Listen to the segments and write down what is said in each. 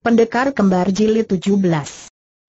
Pendekar Kembar Jilid 17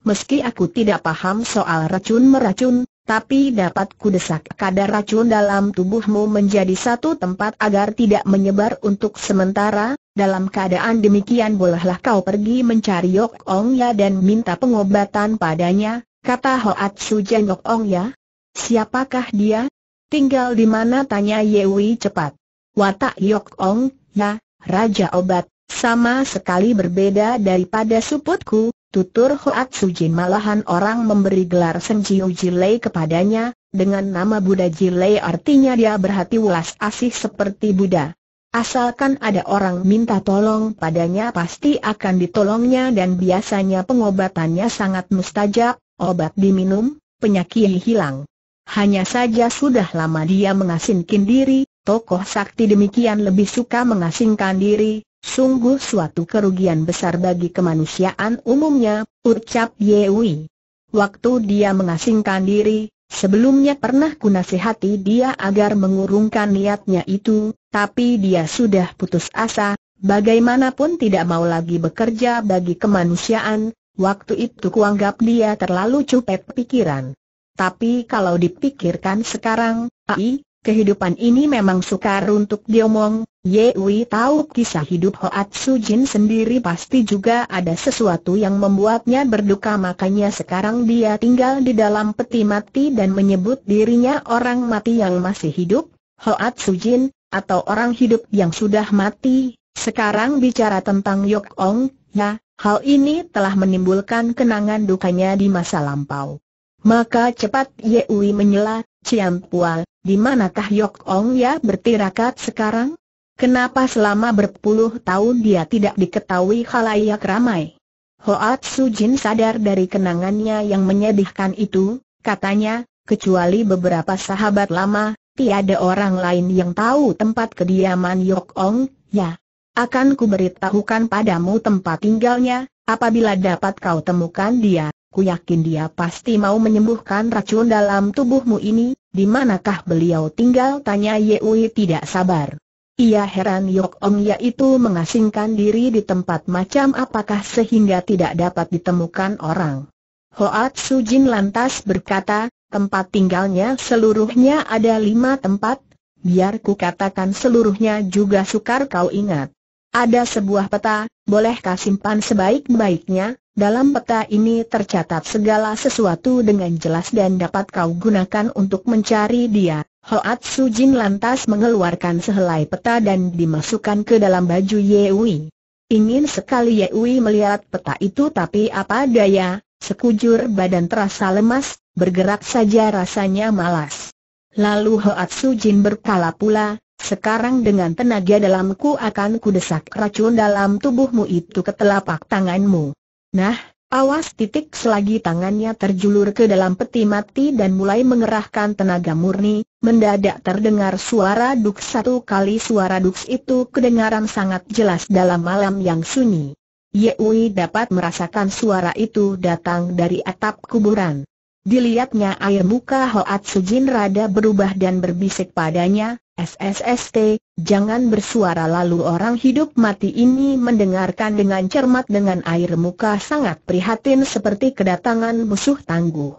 Meski aku tidak paham soal racun-meracun, tapi dapat kudesak kadar racun dalam tubuhmu menjadi satu tempat agar tidak menyebar untuk sementara, dalam keadaan demikian bolehlah kau pergi mencari Yok Ong Ya dan minta pengobatan padanya, kata Hoatsu Jen Yok Ong Ya. Siapakah dia? Tinggal di mana tanya Yewi cepat. Watak Yok Ong Ya, Raja Obat, sama sekali berbeda daripada suputku, tutur Hoat Sujin malahan orang memberi gelar Senjiu Jilei kepadanya, dengan nama Buddha Jilei artinya dia berhati welas asih seperti Buddha. Asalkan ada orang minta tolong padanya pasti akan ditolongnya dan biasanya pengobatannya sangat mustajab, obat diminum, penyakit hilang. Hanya saja sudah lama dia mengasingkan diri, tokoh sakti demikian lebih suka mengasingkan diri, Sungguh suatu kerugian besar bagi kemanusiaan umumnya, ucap Yewi. Waktu dia mengasingkan diri, sebelumnya pernah kunasihati dia agar mengurungkan niatnya itu, tapi dia sudah putus asa, bagaimanapun tidak mau lagi bekerja bagi kemanusiaan, waktu itu kuanggap dia terlalu cupet pikiran. Tapi kalau dipikirkan sekarang, Ai, Kehidupan ini memang sukar untuk diomong, Wei tahu kisah hidup Hoat Sujin sendiri pasti juga ada sesuatu yang membuatnya berduka makanya sekarang dia tinggal di dalam peti mati dan menyebut dirinya orang mati yang masih hidup, Hoat Sujin, atau orang hidup yang sudah mati, sekarang bicara tentang Yok Ong, ya, hal ini telah menimbulkan kenangan dukanya di masa lampau. Maka cepat Wei menyela, Ciam Pual, di manakah Yok Ong Ya bertirakat sekarang? Kenapa selama berpuluh tahun dia tidak diketahui halayak ramai? Hoat Su Jin sadar dari kenangannya yang menyedihkan itu, katanya, kecuali beberapa sahabat lama, tiada orang lain yang tahu tempat kediaman Yok Ong, ya. Akan kuberitahukan padamu tempat tinggalnya, apabila dapat kau temukan dia. Ku yakin dia pasti mau menyembuhkan racun dalam tubuhmu ini, di manakah beliau tinggal tanya Yewi tidak sabar. Ia heran Yok Ong yaitu mengasingkan diri di tempat macam apakah sehingga tidak dapat ditemukan orang. Hoat Sujin lantas berkata, tempat tinggalnya seluruhnya ada lima tempat, biar ku katakan seluruhnya juga sukar kau ingat. Ada sebuah peta, bolehkah simpan sebaik-baiknya, dalam peta ini tercatat segala sesuatu dengan jelas dan dapat kau gunakan untuk mencari dia. Hoat Jin lantas mengeluarkan sehelai peta dan dimasukkan ke dalam baju Yewi. Ingin sekali Yewi melihat peta itu tapi apa daya, sekujur badan terasa lemas, bergerak saja rasanya malas. Lalu Hoat Jin berkala pula, sekarang dengan tenaga dalamku akan kudesak racun dalam tubuhmu itu ke telapak tanganmu. Nah, awas titik selagi tangannya terjulur ke dalam peti mati dan mulai mengerahkan tenaga murni, mendadak terdengar suara duk satu kali suara dux itu kedengaran sangat jelas dalam malam yang sunyi. Yeui dapat merasakan suara itu datang dari atap kuburan. Dilihatnya air muka Hoat Sujin rada berubah dan berbisik padanya, SSST, Jangan bersuara lalu orang hidup mati ini mendengarkan dengan cermat dengan air muka sangat prihatin seperti kedatangan musuh tangguh.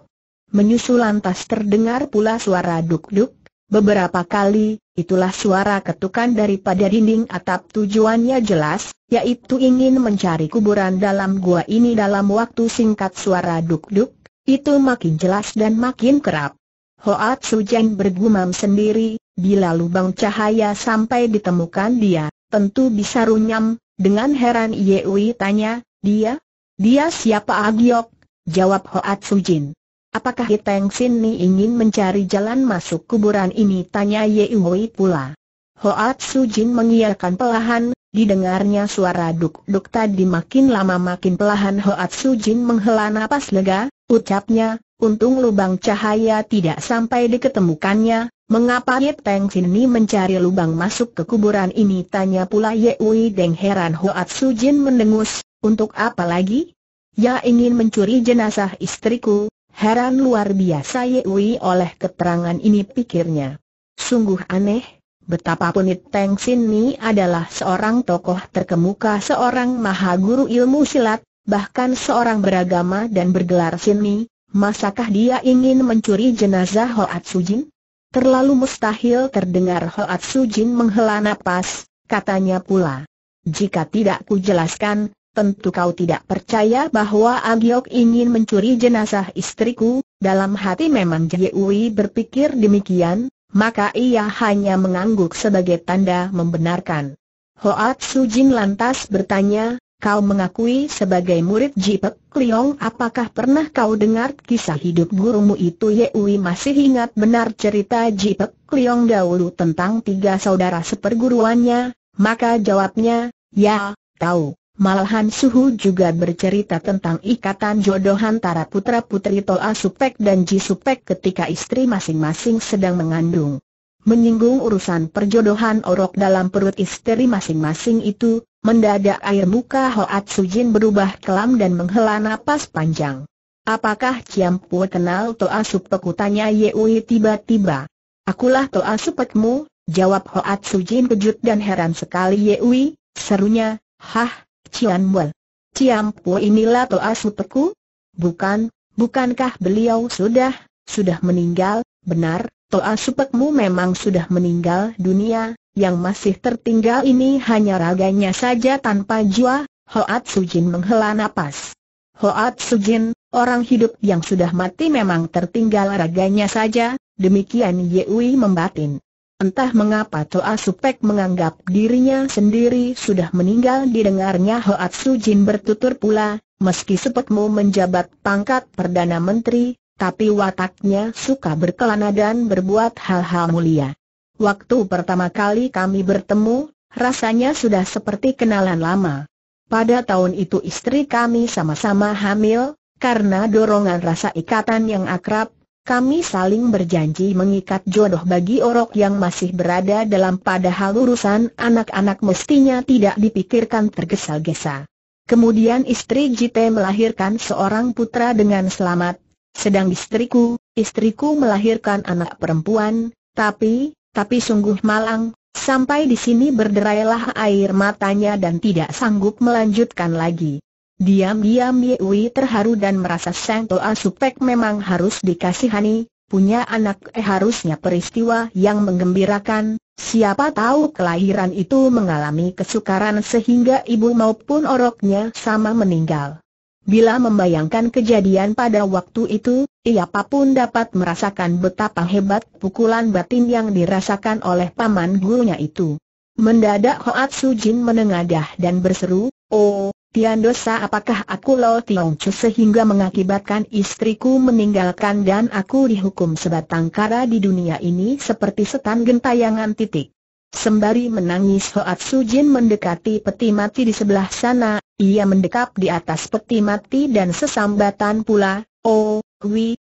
Menyusul lantas terdengar pula suara duk-duk, beberapa kali, itulah suara ketukan daripada dinding atap tujuannya jelas, yaitu ingin mencari kuburan dalam gua ini dalam waktu singkat suara duk-duk, itu makin jelas dan makin kerap. Hoat Sujan bergumam sendiri, Bila lubang cahaya sampai ditemukan dia, tentu bisa runyam, dengan heran Yewi tanya, dia? Dia siapa Agiok? Jawab Hoat Sujin. Apakah Hiteng Sin Ni ingin mencari jalan masuk kuburan ini? Tanya Yewi pula. Hoat Sujin mengiyakan pelahan, didengarnya suara duk-duk tadi makin lama makin pelahan Hoat Sujin menghela nafas lega, ucapnya, Untung lubang cahaya tidak sampai diketemukannya, mengapa Ye Peng Sini mencari lubang masuk ke kuburan ini? Tanya pula Ye Wei Deng heran Hoat Jin mendengus, untuk apa lagi? Ya ingin mencuri jenazah istriku, heran luar biasa Ye Wei oleh keterangan ini pikirnya. Sungguh aneh, betapapun Ye Sin Sini adalah seorang tokoh terkemuka seorang maha guru ilmu silat, bahkan seorang beragama dan bergelar Sini Masakah dia ingin mencuri jenazah Hoat Sujin? Terlalu mustahil terdengar Hoat Sujin menghela nafas, katanya pula. Jika tidak kujelaskan, tentu kau tidak percaya bahwa Agiok ingin mencuri jenazah istriku, dalam hati memang Jiwi berpikir demikian, maka ia hanya mengangguk sebagai tanda membenarkan. Hoat Sujin lantas bertanya, Kau mengakui sebagai murid Jipek Kliong apakah pernah kau dengar kisah hidup gurumu itu Yewi masih ingat benar cerita Jipek Kliong dahulu tentang tiga saudara seperguruannya, maka jawabnya, ya, tahu. Malahan Suhu juga bercerita tentang ikatan jodoh antara putra-putri Toa Supek dan Ji Supek ketika istri masing-masing sedang mengandung. Menyinggung urusan perjodohan orok dalam perut istri masing-masing itu, Mendadak air muka Hoat Sujin berubah kelam dan menghela napas panjang. Apakah Ciam Pua kenal Toa Supek? Tanya Yeui tiba-tiba. Akulah Toa Supekmu, jawab Hoat Sujin kejut dan heran sekali Ye Yeui, serunya, hah, Cian Wel. Ciam Pua inilah Toa Supekku? Bukan, bukankah beliau sudah, sudah meninggal, benar, Toa Supekmu memang sudah meninggal dunia, yang masih tertinggal ini hanya raganya saja tanpa jiwa, Hoat Sujin menghela napas. Hoat Sujin, orang hidup yang sudah mati memang tertinggal raganya saja, demikian Yewi membatin. Entah mengapa Toa Supek menganggap dirinya sendiri sudah meninggal didengarnya Hoat Sujin bertutur pula, meski sepetmu menjabat pangkat Perdana Menteri, tapi wataknya suka berkelana dan berbuat hal-hal mulia. Waktu pertama kali kami bertemu, rasanya sudah seperti kenalan lama. Pada tahun itu istri kami sama-sama hamil, karena dorongan rasa ikatan yang akrab, kami saling berjanji mengikat jodoh bagi orok yang masih berada dalam padahal urusan anak-anak mestinya tidak dipikirkan tergesa-gesa. Kemudian istri Jite melahirkan seorang putra dengan selamat, sedang istriku, istriku melahirkan anak perempuan, tapi, tapi sungguh malang, sampai di sini berderailah air matanya dan tidak sanggup melanjutkan lagi. Diam-diam Yewi terharu dan merasa Seng Toa Supek memang harus dikasihani, punya anak eh harusnya peristiwa yang mengembirakan. siapa tahu kelahiran itu mengalami kesukaran sehingga ibu maupun oroknya sama meninggal. Bila membayangkan kejadian pada waktu itu, ia pun dapat merasakan betapa hebat pukulan batin yang dirasakan oleh paman gurunya itu. Mendadak Hoat Sujin menengadah dan berseru, Oh, Tian dosa apakah aku Lo Tiong Chu sehingga mengakibatkan istriku meninggalkan dan aku dihukum sebatang kara di dunia ini seperti setan gentayangan titik. Sembari menangis Hoat Jin mendekati peti mati di sebelah sana, ia mendekap di atas peti mati dan sesambatan pula, Oh, Hui,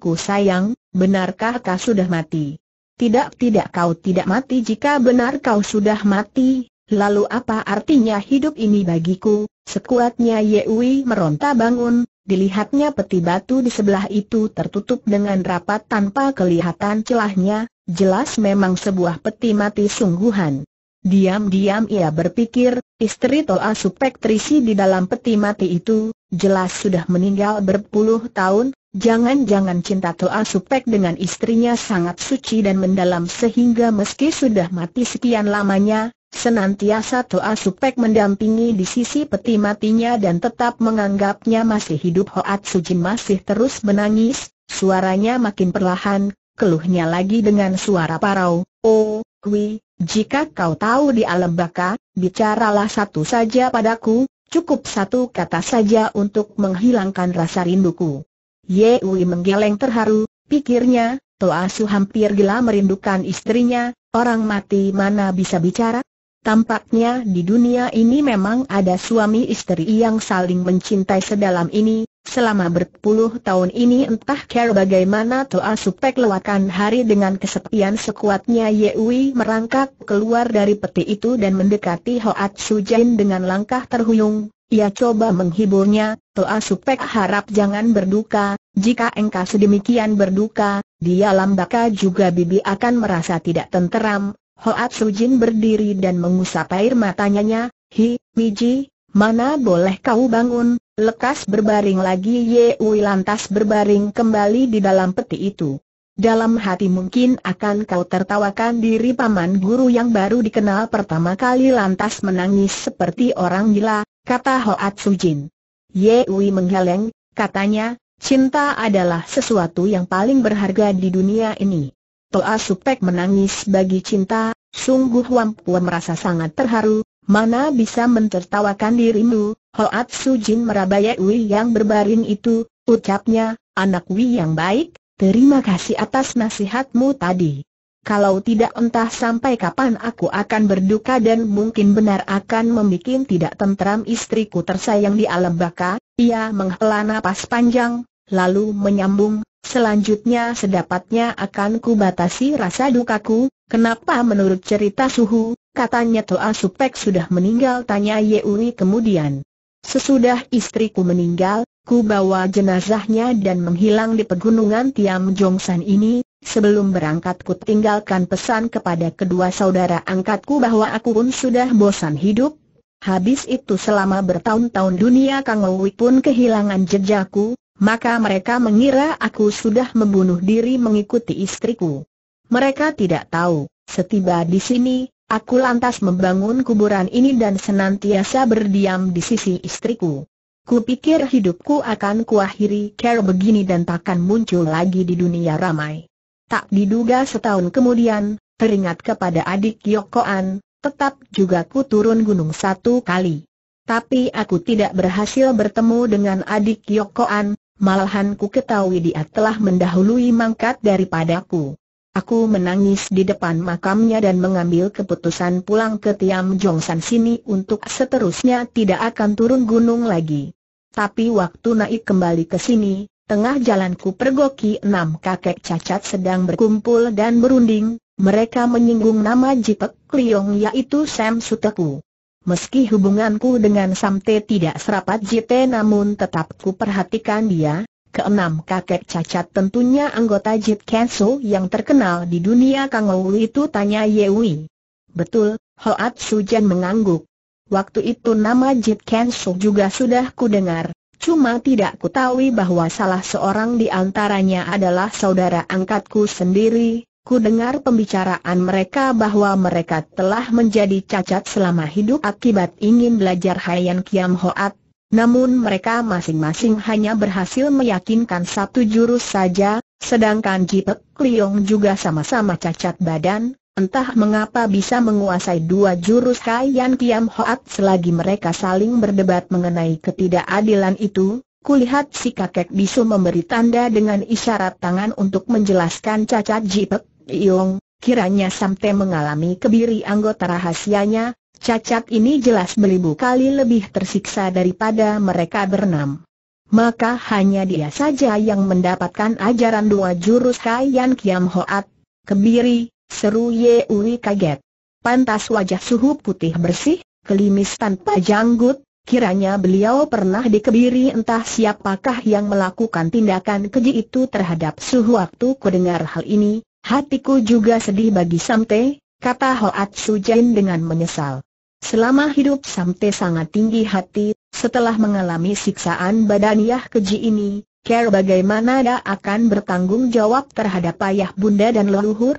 ku sayang, benarkah kau sudah mati? Tidak tidak kau tidak mati jika benar kau sudah mati, lalu apa artinya hidup ini bagiku? Sekuatnya Ye Hui meronta bangun, dilihatnya peti batu di sebelah itu tertutup dengan rapat tanpa kelihatan celahnya, Jelas memang sebuah peti mati sungguhan. Diam-diam ia berpikir, istri Toa Supektrisi di dalam peti mati itu, jelas sudah meninggal berpuluh tahun, jangan-jangan cinta Toa Supek dengan istrinya sangat suci dan mendalam sehingga meski sudah mati sekian lamanya, senantiasa Toa Supek mendampingi di sisi peti matinya dan tetap menganggapnya masih hidup Hoat Sujin masih terus menangis, suaranya makin perlahan, keluhnya lagi dengan suara parau, Oh, Kui, jika kau tahu di alam baka, bicaralah satu saja padaku, cukup satu kata saja untuk menghilangkan rasa rinduku. Ye Wei menggeleng terharu, pikirnya, Toa su hampir gila merindukan istrinya, orang mati mana bisa bicara? Tampaknya di dunia ini memang ada suami istri yang saling mencintai sedalam ini, Selama berpuluh tahun ini entah care bagaimana Toa Supek lewatkan hari dengan kesepian sekuatnya Yewi merangkak keluar dari peti itu dan mendekati Hoat Sujin dengan langkah terhuyung. Ia coba menghiburnya, Toa Supek harap jangan berduka, jika engkau sedemikian berduka, di alam baka juga bibi akan merasa tidak tenteram. Hoat Sujin berdiri dan mengusap air matanya, Hi, Miji, mana boleh kau bangun, Lekas berbaring lagi Ye Yewi lantas berbaring kembali di dalam peti itu. Dalam hati mungkin akan kau tertawakan diri paman guru yang baru dikenal pertama kali lantas menangis seperti orang gila, kata Hoat Sujin. Yewi menggeleng, katanya, cinta adalah sesuatu yang paling berharga di dunia ini. Toa Supek menangis bagi cinta, sungguh Wampu merasa sangat terharu, mana bisa mentertawakan dirimu, Hoat Sujin merabaya Wei yang berbaring itu, ucapnya, anak Wei yang baik, terima kasih atas nasihatmu tadi. Kalau tidak entah sampai kapan aku akan berduka dan mungkin benar akan membuat tidak tentram istriku tersayang di alam baka, ia menghela nafas panjang, lalu menyambung, selanjutnya sedapatnya akan kubatasi rasa dukaku, kenapa menurut cerita suhu, katanya Toa Supek sudah meninggal tanya Yeuni kemudian. Sesudah istriku meninggal, ku bawa jenazahnya dan menghilang di pegunungan Tiam Jongsan ini, sebelum berangkat ku tinggalkan pesan kepada kedua saudara angkatku bahwa aku pun sudah bosan hidup, Habis itu selama bertahun-tahun dunia Kang pun kehilangan jejakku, maka mereka mengira aku sudah membunuh diri mengikuti istriku. Mereka tidak tahu, setiba di sini, Aku lantas membangun kuburan ini dan senantiasa berdiam di sisi istriku. Kupikir hidupku akan kuakhiri care begini dan takkan muncul lagi di dunia ramai. Tak diduga setahun kemudian, teringat kepada adik Yokoan, tetap juga ku turun gunung satu kali. Tapi aku tidak berhasil bertemu dengan adik Yokoan, malahan ku ketahui dia telah mendahului mangkat daripadaku. Aku menangis di depan makamnya dan mengambil keputusan pulang ke Tiam Jongsan sini untuk seterusnya tidak akan turun gunung lagi. Tapi waktu naik kembali ke sini, tengah jalanku pergoki enam kakek cacat sedang berkumpul dan berunding, mereka menyinggung nama Jipek Kliong yaitu Sam Suteku. Meski hubunganku dengan Samte tidak serapat Jite namun tetap ku perhatikan dia, Keenam kakek cacat tentunya anggota Jit Kenso yang terkenal di dunia Kangou itu tanya Yewi. Betul, Hoat Sujan mengangguk. Waktu itu nama Jit Kenso juga sudah kudengar, cuma tidak kutahui bahwa salah seorang di antaranya adalah saudara angkatku sendiri. Kudengar pembicaraan mereka bahwa mereka telah menjadi cacat selama hidup akibat ingin belajar Haiyan Kiam Hoat namun mereka masing-masing hanya berhasil meyakinkan satu jurus saja, sedangkan Jipek Kliung juga sama-sama cacat badan, entah mengapa bisa menguasai dua jurus Kaian Kiam Hoat selagi mereka saling berdebat mengenai ketidakadilan itu. Kulihat si kakek bisu memberi tanda dengan isyarat tangan untuk menjelaskan cacat Jipek Kliung. kiranya Samte mengalami kebiri anggota rahasianya, Cacat ini jelas beribu kali lebih tersiksa daripada mereka berenam. Maka hanya dia saja yang mendapatkan ajaran dua jurus Haiyan Kiam Hoat, kebiri, seru Ye Uri kaget. Pantas wajah suhu putih bersih, kelimis tanpa janggut, kiranya beliau pernah dikebiri entah siapakah yang melakukan tindakan keji itu terhadap suhu waktu kudengar hal ini, hatiku juga sedih bagi Samte, kata Hoat Sujain dengan menyesal. Selama hidup sampai sangat tinggi hati, setelah mengalami siksaan badan Keji ini, Care bagaimana dia akan bertanggung jawab terhadap ayah bunda dan leluhur?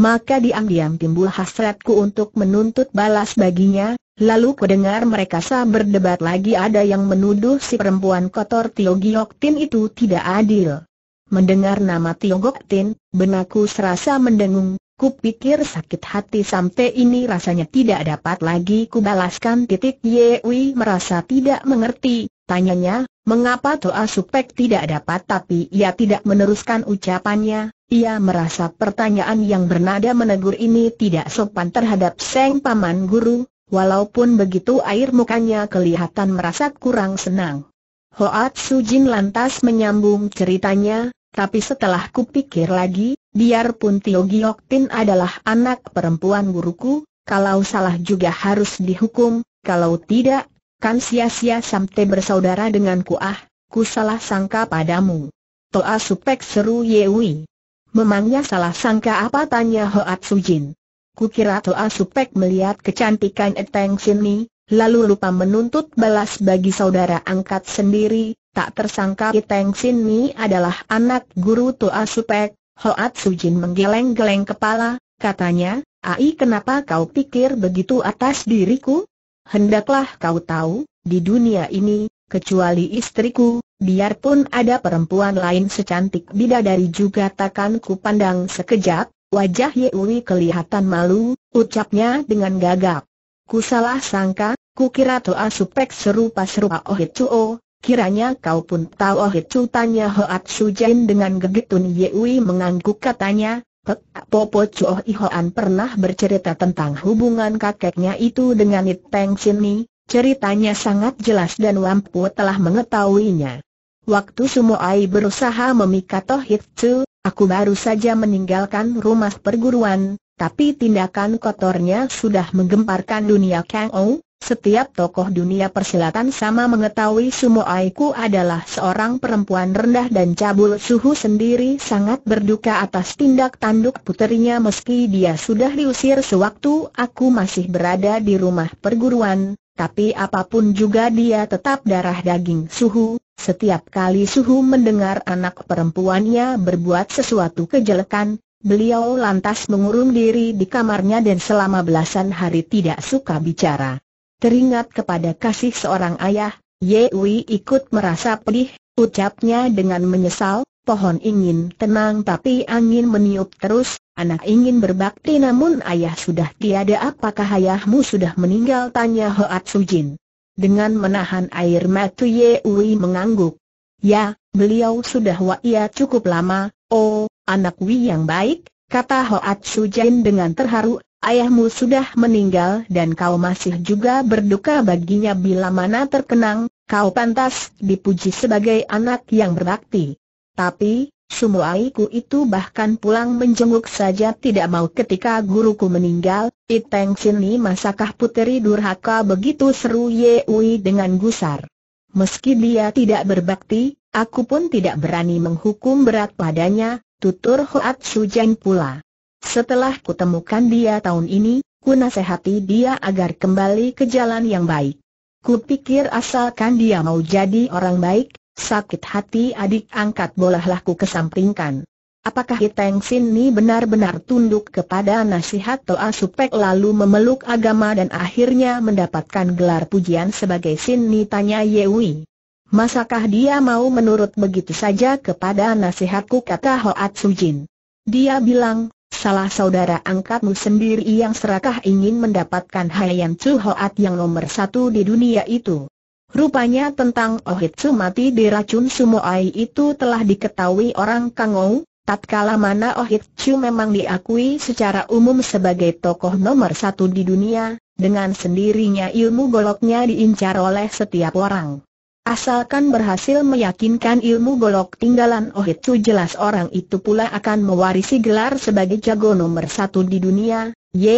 Maka diam-diam timbul hasratku untuk menuntut balas baginya, lalu kudengar mereka berdebat lagi ada yang menuduh si perempuan kotor Tio Giok Tin itu tidak adil. Mendengar nama Tio Gok Tin, benakku serasa mendengung, Kupikir sakit hati sampai ini rasanya tidak dapat lagi kubalaskan titik Yewi merasa tidak mengerti, tanyanya, mengapa Toa Supek tidak dapat tapi ia tidak meneruskan ucapannya, ia merasa pertanyaan yang bernada menegur ini tidak sopan terhadap Seng Paman Guru, walaupun begitu air mukanya kelihatan merasa kurang senang. Hoat Sujin lantas menyambung ceritanya, tapi setelah kupikir lagi, Biarpun Tio Giok Tin adalah anak perempuan guruku, kalau salah juga harus dihukum, kalau tidak, kan sia-sia sampai bersaudara denganku ah, ku salah sangka padamu. Toa Supek seru Yewi. Memangnya salah sangka apa tanya Hoat Sujin. kira Toa Supek melihat kecantikan Eteng Sini, lalu lupa menuntut balas bagi saudara angkat sendiri, tak tersangka Eteng Sini adalah anak guru Toa Supek, Hoat Sujin menggeleng-geleng kepala, katanya, Ai kenapa kau pikir begitu atas diriku? Hendaklah kau tahu, di dunia ini, kecuali istriku, biarpun ada perempuan lain secantik bidadari juga takkan pandang sekejap, wajah Yewi kelihatan malu, ucapnya dengan gagap. Ku salah sangka, ku kira Toa Supek serupa-serupa Oh Chuo, Kiranya kau pun tahu oh itu tanya Hoat Sujen dengan gegitun Yewi mengangguk katanya, Pek Popo Chuo oh, Ihoan pernah bercerita tentang hubungan kakeknya itu dengan It Peng Sini, ceritanya sangat jelas dan Wampu telah mengetahuinya. Waktu semua ai berusaha memikat oh, Chu, aku baru saja meninggalkan rumah perguruan, tapi tindakan kotornya sudah menggemparkan dunia Kang Ou, setiap tokoh dunia persilatan sama mengetahui Sumo Aiku adalah seorang perempuan rendah dan cabul suhu sendiri sangat berduka atas tindak tanduk puterinya meski dia sudah diusir sewaktu aku masih berada di rumah perguruan, tapi apapun juga dia tetap darah daging suhu, setiap kali suhu mendengar anak perempuannya berbuat sesuatu kejelekan, beliau lantas mengurung diri di kamarnya dan selama belasan hari tidak suka bicara. Teringat kepada kasih seorang ayah, Wei ikut merasa pedih, ucapnya dengan menyesal, pohon ingin tenang tapi angin meniup terus, anak ingin berbakti namun ayah sudah tiada apakah ayahmu sudah meninggal tanya Hoat Sujin. Dengan menahan air mata Wei mengangguk. Ya, beliau sudah wa'ia cukup lama, oh, anak Wi yang baik, kata Hoat Sujin dengan terharu, ayahmu sudah meninggal dan kau masih juga berduka baginya bila mana terkenang, kau pantas dipuji sebagai anak yang berbakti. Tapi, Sumuaiku itu bahkan pulang menjenguk saja tidak mau ketika guruku meninggal, Iteng Sini masakah puteri durhaka begitu seru Yeui dengan gusar. Meski dia tidak berbakti, aku pun tidak berani menghukum berat padanya, tutur Hoat Sujan pula. Setelah kutemukan dia tahun ini, ku nasihati dia agar kembali ke jalan yang baik. Ku pikir asalkan dia mau jadi orang baik, sakit hati adik angkat bolehlah ku kesampingkan. Apakah Hiteng Sin Ni benar-benar tunduk kepada nasihat Toa Supek lalu memeluk agama dan akhirnya mendapatkan gelar pujian sebagai Sin Ni tanya Yewi. Masakah dia mau menurut begitu saja kepada nasihatku kata Hoat Jin. Dia bilang, salah saudara angkatmu sendiri yang serakah ingin mendapatkan Hayan Chu Hoat yang nomor satu di dunia itu. Rupanya tentang Ohitsu mati diracun Sumoai itu telah diketahui orang Kangou, tatkala mana Ohitsu memang diakui secara umum sebagai tokoh nomor satu di dunia, dengan sendirinya ilmu goloknya diincar oleh setiap orang. Asalkan berhasil meyakinkan ilmu golok tinggalan Oh jelas orang itu pula akan mewarisi gelar sebagai jago nomor satu di dunia,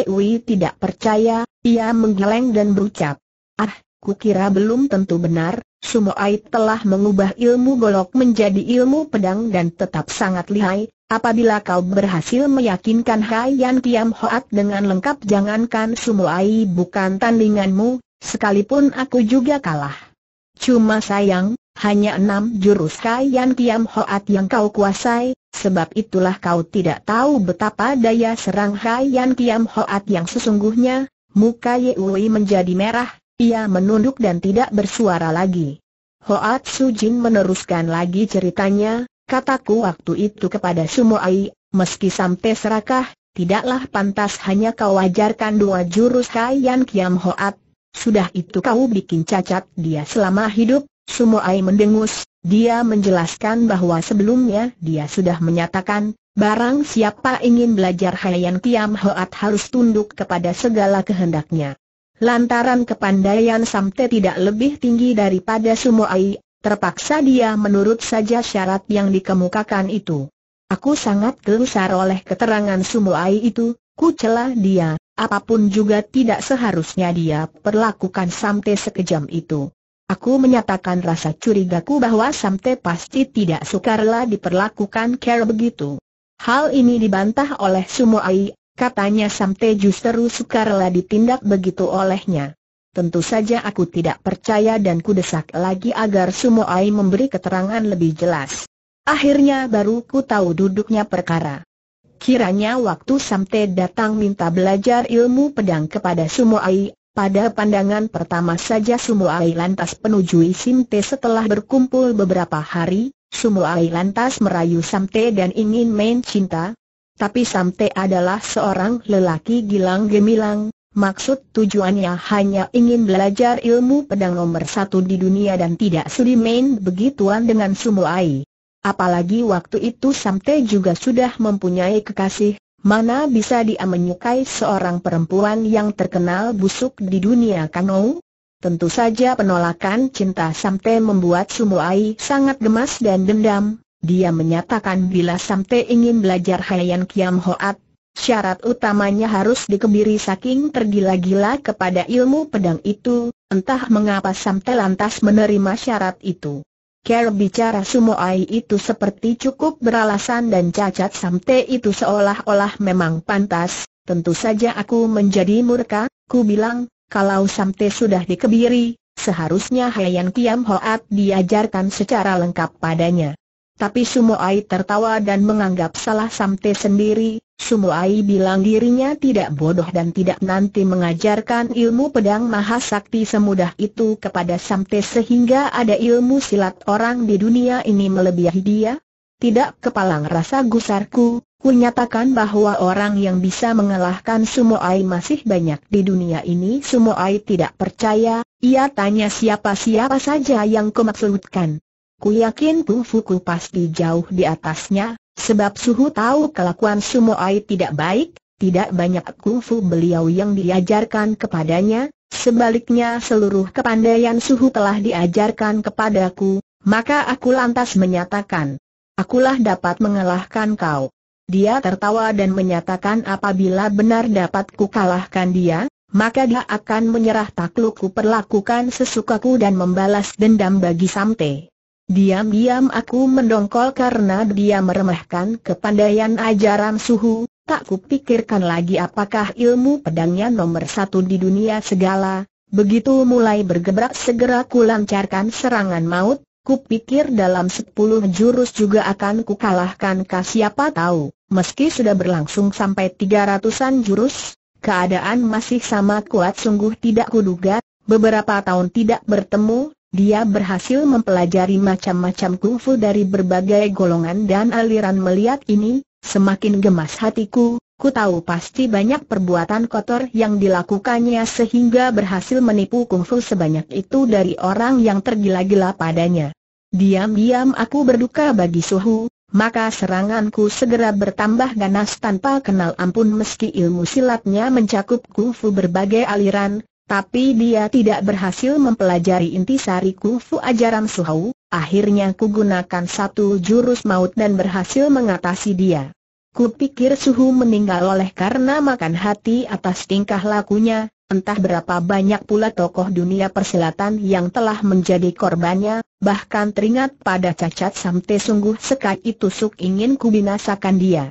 Wei tidak percaya, ia menggeleng dan berucap. Ah, kira belum tentu benar, Sumo Ai telah mengubah ilmu golok menjadi ilmu pedang dan tetap sangat lihai, apabila kau berhasil meyakinkan Hai Yan Kiam Hoat dengan lengkap jangankan Sumo Ai bukan tandinganmu, sekalipun aku juga kalah. Cuma sayang, hanya enam jurus Yan Kiam Hoat yang kau kuasai, sebab itulah kau tidak tahu betapa daya serang Yan Kiam Hoat yang sesungguhnya. Muka Yewi menjadi merah, ia menunduk dan tidak bersuara lagi. Hoat Su Jin meneruskan lagi ceritanya, kataku waktu itu kepada ai, meski sampai serakah, tidaklah pantas hanya kau ajarkan dua jurus Yan Kiam Hoat, sudah itu kau bikin cacat dia selama hidup, Ai mendengus, dia menjelaskan bahwa sebelumnya dia sudah menyatakan, barang siapa ingin belajar Haiyan Tiam Hoat harus tunduk kepada segala kehendaknya. Lantaran kepandaian Samte tidak lebih tinggi daripada Ai, terpaksa dia menurut saja syarat yang dikemukakan itu. Aku sangat gelisah oleh keterangan Ai itu, ku celah dia, Apapun juga tidak seharusnya dia perlakukan Samte sekejam itu. Aku menyatakan rasa curigaku bahwa Samte pasti tidak sukarela diperlakukan care begitu. Hal ini dibantah oleh Sumoai, katanya Samte justru sukarela ditindak begitu olehnya. Tentu saja aku tidak percaya dan kudesak lagi agar Sumoai memberi keterangan lebih jelas. Akhirnya baru ku tahu duduknya perkara. Kiranya waktu Samte datang minta belajar ilmu pedang kepada Sumoai, pada pandangan pertama saja Sumoai lantas penujui Simte setelah berkumpul beberapa hari, Sumoai lantas merayu Samte dan ingin main cinta. Tapi Samte adalah seorang lelaki gilang gemilang, maksud tujuannya hanya ingin belajar ilmu pedang nomor satu di dunia dan tidak sudi main begituan dengan Sumoai. Apalagi waktu itu Samte juga sudah mempunyai kekasih, mana bisa dia menyukai seorang perempuan yang terkenal busuk di dunia kanou? Tentu saja penolakan cinta Samte membuat Sumuai sangat gemas dan dendam. Dia menyatakan bila Samte ingin belajar Hayan Kiam Hoat, syarat utamanya harus dikebiri saking tergila-gila kepada ilmu pedang itu, entah mengapa Samte lantas menerima syarat itu. Ker bicara Sumoai itu seperti cukup beralasan dan cacat Samte itu seolah-olah memang pantas, tentu saja aku menjadi murka, ku bilang, kalau Samte sudah dikebiri, seharusnya Hayan Kiam Hoat diajarkan secara lengkap padanya. Tapi Sumoai tertawa dan menganggap salah Samte sendiri, Sumoai bilang dirinya tidak bodoh dan tidak nanti mengajarkan ilmu pedang mahasakti semudah itu kepada Samte sehingga ada ilmu silat orang di dunia ini melebihi dia. Tidak kepalang rasa gusarku, ku nyatakan bahwa orang yang bisa mengalahkan Sumoai masih banyak di dunia ini Sumoai tidak percaya, ia tanya siapa-siapa saja yang kumaksudkan ku yakin Pu Fuku pasti jauh di atasnya, sebab Suhu tahu kelakuan Sumoai tidak baik, tidak banyak kungfu beliau yang diajarkan kepadanya, sebaliknya seluruh kepandaian Suhu telah diajarkan kepadaku, maka aku lantas menyatakan, akulah dapat mengalahkan kau. Dia tertawa dan menyatakan apabila benar dapat kalahkan dia, maka dia akan menyerah taklukku perlakukan sesukaku dan membalas dendam bagi Samte. Diam-diam aku mendongkol karena dia meremehkan kepandaian ajaran suhu, tak kupikirkan lagi apakah ilmu pedangnya nomor satu di dunia segala, begitu mulai bergebrak segera kulancarkan serangan maut, kupikir dalam sepuluh jurus juga akan kukalahkan kah siapa tahu, meski sudah berlangsung sampai tiga ratusan jurus, keadaan masih sama kuat sungguh tidak kuduga, beberapa tahun tidak bertemu, dia berhasil mempelajari macam-macam kungfu dari berbagai golongan dan aliran melihat ini, semakin gemas hatiku, ku tahu pasti banyak perbuatan kotor yang dilakukannya sehingga berhasil menipu kungfu sebanyak itu dari orang yang tergila-gila padanya. Diam-diam aku berduka bagi Suhu, maka seranganku segera bertambah ganas tanpa kenal ampun meski ilmu silatnya mencakup kungfu berbagai aliran, tapi dia tidak berhasil mempelajari inti sari kungfu ajaran Suhau, akhirnya ku gunakan satu jurus maut dan berhasil mengatasi dia. Kupikir Suhu meninggal oleh karena makan hati atas tingkah lakunya, entah berapa banyak pula tokoh dunia persilatan yang telah menjadi korbannya, bahkan teringat pada cacat samte sungguh sekai tusuk ingin kubinasakan dia.